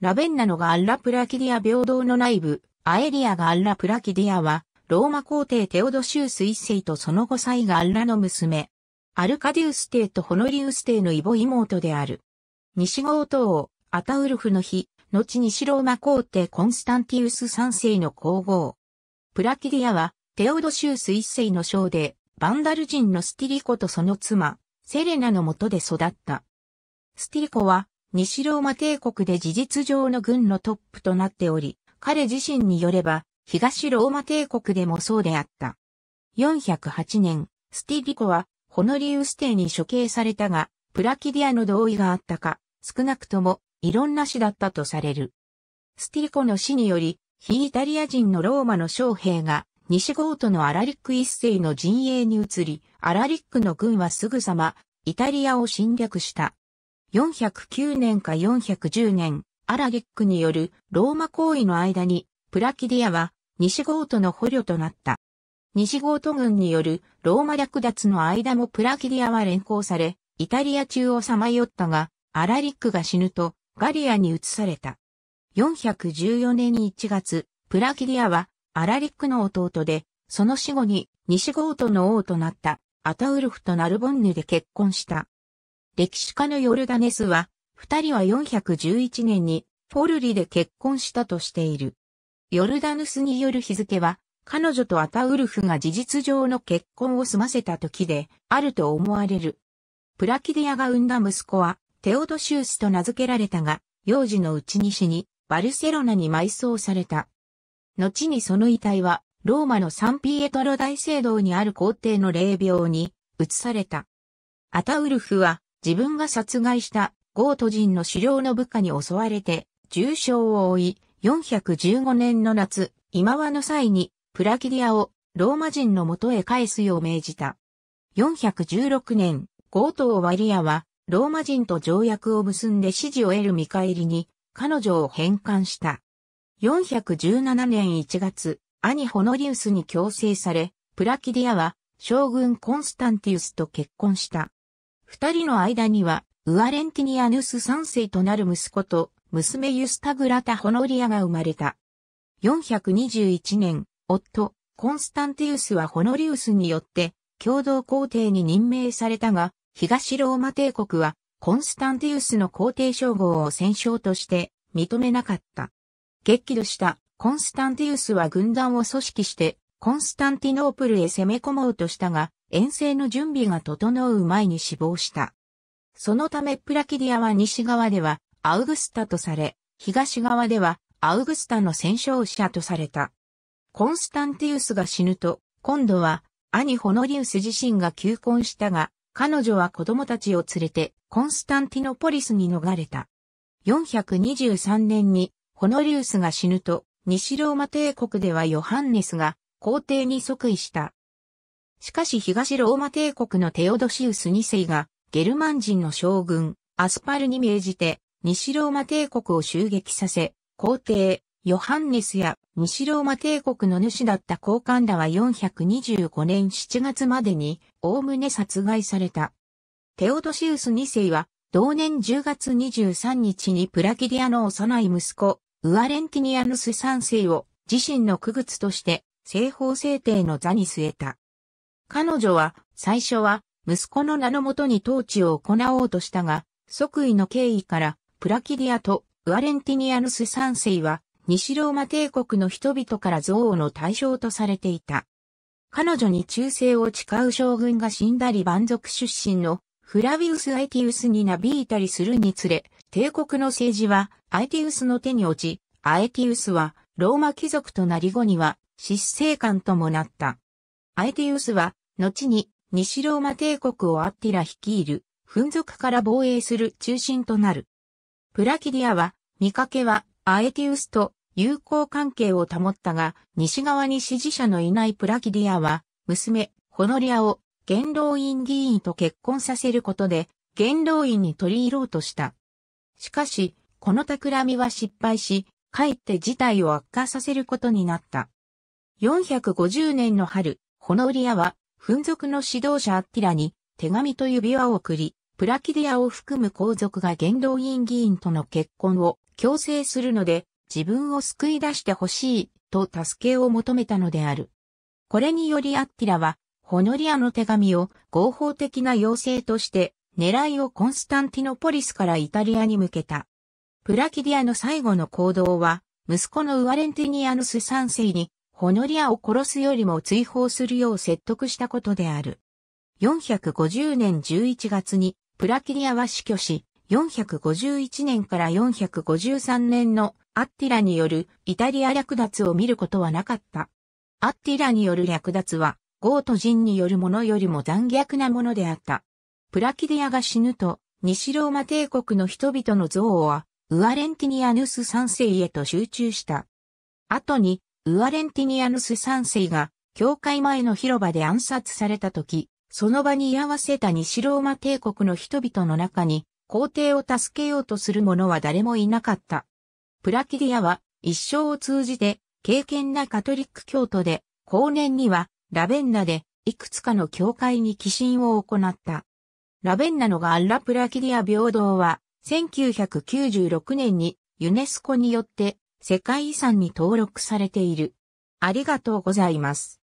ラベンナのがアッラプラキディア平等の内部、アエリアがアッラプラキディアは、ローマ皇帝テオドシウス一世とその後妻がアッラの娘。アルカディウス帝とホノリウス帝の異母妹である。西郷王、アタウルフの日、後西ローマ皇帝コンスタンティウス三世の皇后。プラキディアは、テオドシウス一世の将で、バンダル人のスティリコとその妻、セレナのもとで育った。スティリコは、西ローマ帝国で事実上の軍のトップとなっており、彼自身によれば、東ローマ帝国でもそうであった。408年、スティリコは、ホノリウス帝に処刑されたが、プラキディアの同意があったか、少なくとも、異論なしだったとされる。スティリコの死により、非イタリア人のローマの将兵が、西ゴートのアラリック一世の陣営に移り、アラリックの軍はすぐさま、イタリアを侵略した。409年か410年、アラゲックによるローマ行為の間に、プラキディアは西ゴートの捕虜となった。西ゴート軍によるローマ略奪の間もプラキディアは連行され、イタリア中をさまよったが、アラリックが死ぬとガリアに移された。414年1月、プラキディアはアラリックの弟で、その死後に西ゴートの王となったアタウルフとナルボンヌで結婚した。歴史家のヨルダネスは、二人は411年にフォルリで結婚したとしている。ヨルダヌスによる日付は、彼女とアタウルフが事実上の結婚を済ませた時で、あると思われる。プラキディアが産んだ息子は、テオドシウスと名付けられたが、幼児のうちに死に、バルセロナに埋葬された。後にその遺体は、ローマのサンピエトロ大聖堂にある皇帝の霊廟に移された。アタウルフは、自分が殺害したゴート人の狩猟の部下に襲われて重傷を負い、415年の夏、今和の際にプラキディアをローマ人の元へ返すよう命じた。416年、ゴートをワリアはローマ人と条約を結んで支持を得る見返りに彼女を返還した。417年1月、兄ホノリウスに強制され、プラキディアは将軍コンスタンティウスと結婚した。二人の間には、ウアレンティニアヌス三世となる息子と、娘ユスタグラタ・ホノリアが生まれた。421年、夫、コンスタンティウスはホノリウスによって共同皇帝に任命されたが、東ローマ帝国はコンスタンティウスの皇帝称号を戦勝として認めなかった。激怒したコンスタンティウスは軍団を組織してコンスタンティノープルへ攻め込もうとしたが、遠征の準備が整う前に死亡した。そのためプラキディアは西側ではアウグスタとされ、東側ではアウグスタの戦勝者とされた。コンスタンティウスが死ぬと、今度は兄ホノリウス自身が求婚したが、彼女は子供たちを連れてコンスタンティノポリスに逃れた。423年にホノリウスが死ぬと、西ローマ帝国ではヨハンネスが皇帝に即位した。しかし東ローマ帝国のテオドシウス2世が、ゲルマン人の将軍、アスパルに命じて、西ローマ帝国を襲撃させ、皇帝、ヨハンネスや西ローマ帝国の主だった高官らは425年7月までに、おおむね殺害された。テオドシウス2世は、同年10月23日にプラキディアの幼い息子、ウアレンティニアヌス3世を自身の区物として、西方聖帝の座に据えた。彼女は最初は息子の名のもとに統治を行おうとしたが、即位の経緯からプラキディアとウアレンティニアヌス三世は西ローマ帝国の人々から憎悪の対象とされていた。彼女に忠誠を誓う将軍が死んだり蛮族出身のフラビウス・アイティウスになびいたりするにつれ、帝国の政治はアイティウスの手に落ち、アイティウスはローマ貴族となり後には失政官ともなった。アイティウスは後に西ローマ帝国をアッティラ率いる、紛族から防衛する中心となる。プラキディアは、見かけはアエティウスと友好関係を保ったが、西側に支持者のいないプラキディアは、娘、ホノリアを元老院議員と結婚させることで、元老院に取り入ろうとした。しかし、この企みは失敗し、かえって事態を悪化させることになった。450年の春、ホノリアは紛族の指導者アッティラに手紙と指輪を送り、プラキディアを含む皇族が元老院議員との結婚を強制するので、自分を救い出してほしい、と助けを求めたのである。これによりアッティラは、ホノリアの手紙を合法的な要請として、狙いをコンスタンティノポリスからイタリアに向けた。プラキディアの最後の行動は、息子のウアレンティニアヌス3世にホノリアを殺すよりも追放するよう説得したことである。450年11月にプラキリアは死去し、451年から453年のアッティラによるイタリア略奪を見ることはなかった。アッティラによる略奪は、ゴート人によるものよりも残虐なものであった。プラキディアが死ぬと、西ローマ帝国の人々の憎悪は、ウアレンティニアヌス三世へと集中した。後に、ウアレンティニアヌス三世が、教会前の広場で暗殺された時、その場に居合わせた西ローマ帝国の人々の中に、皇帝を助けようとする者は誰もいなかった。プラキディアは、一生を通じて、敬虔なカトリック教徒で、後年には、ラベンナで、いくつかの教会に寄進を行った。ラベンナのガッラ・プラキディア平等は、1996年にユネスコによって世界遺産に登録されている。ありがとうございます。